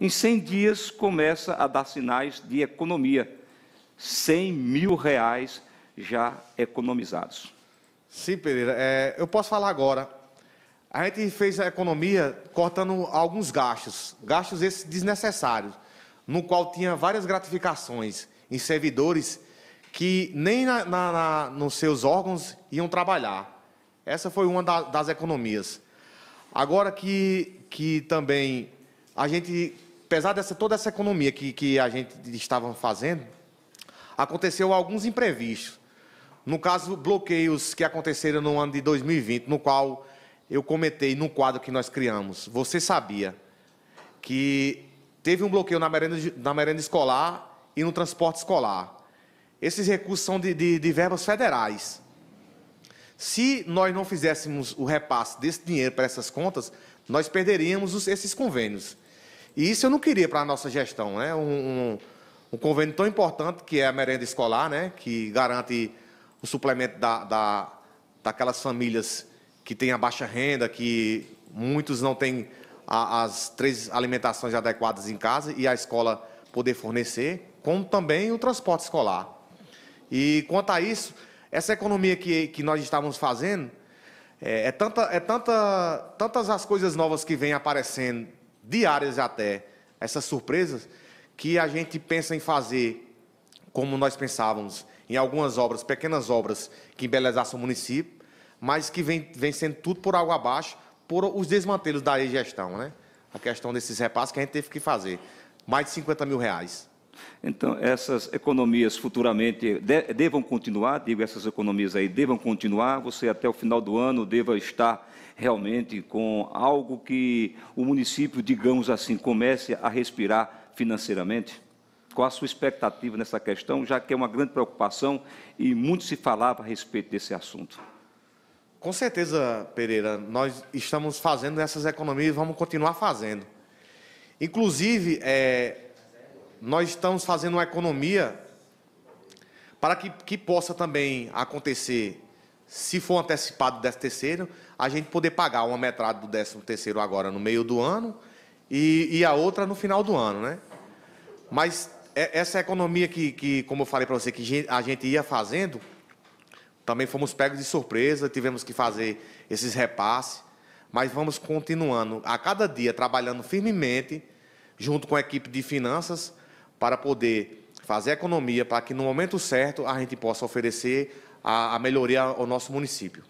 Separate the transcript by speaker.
Speaker 1: Em 100 dias começa a dar sinais de economia. 100 mil reais já economizados.
Speaker 2: Sim, Pereira. É, eu posso falar agora. A gente fez a economia cortando alguns gastos, gastos esses desnecessários, no qual tinha várias gratificações em servidores que nem na, na, na, nos seus órgãos iam trabalhar. Essa foi uma da, das economias. Agora que, que também a gente apesar dessa toda essa economia que, que a gente estava fazendo, aconteceu alguns imprevistos. No caso, bloqueios que aconteceram no ano de 2020, no qual eu comentei no quadro que nós criamos. Você sabia que teve um bloqueio na merenda, na merenda escolar e no transporte escolar. Esses recursos são de, de, de verbas federais. Se nós não fizéssemos o repasse desse dinheiro para essas contas, nós perderíamos os, esses convênios. E isso eu não queria para a nossa gestão, né? Um, um, um, convênio tão importante que é a merenda escolar, né? Que garante o suplemento da, da, daquelas famílias que têm a baixa renda, que muitos não têm a, as três alimentações adequadas em casa e a escola poder fornecer, como também o transporte escolar. E quanto a isso, essa economia que, que nós estávamos fazendo, é, é, tanta, é tanta, tantas as coisas novas que vêm aparecendo diárias até, essas surpresas que a gente pensa em fazer como nós pensávamos em algumas obras, pequenas obras que embelezassem o município, mas que vem, vem sendo tudo por água abaixo por os desmantelos da gestão, né? A questão desses repasses que a gente
Speaker 1: teve que fazer. Mais de 50 mil reais. Então, essas economias futuramente de, devam continuar, digo, essas economias aí devam continuar, você até o final do ano deva estar realmente com algo que o município, digamos assim, comece a respirar financeiramente? Qual a sua expectativa nessa questão, já que é uma grande preocupação e muito se falava a respeito desse assunto?
Speaker 2: Com certeza, Pereira, nós estamos fazendo essas economias e vamos continuar fazendo. Inclusive, é, nós estamos fazendo uma economia para que, que possa também acontecer, se for antecipado o 13 terceiro, a gente poder pagar uma metrada do 13 terceiro agora no meio do ano e, e, a outra no final do ano, né? Mas é, essa economia que, que como eu falei para você, que a gente ia fazendo, também fomos pegos de surpresa, tivemos que fazer esses repasses, mas vamos continuando a cada dia trabalhando firmemente junto com a equipe de finanças para poder fazer economia, para que no momento certo a gente possa oferecer a, a melhoria ao nosso município.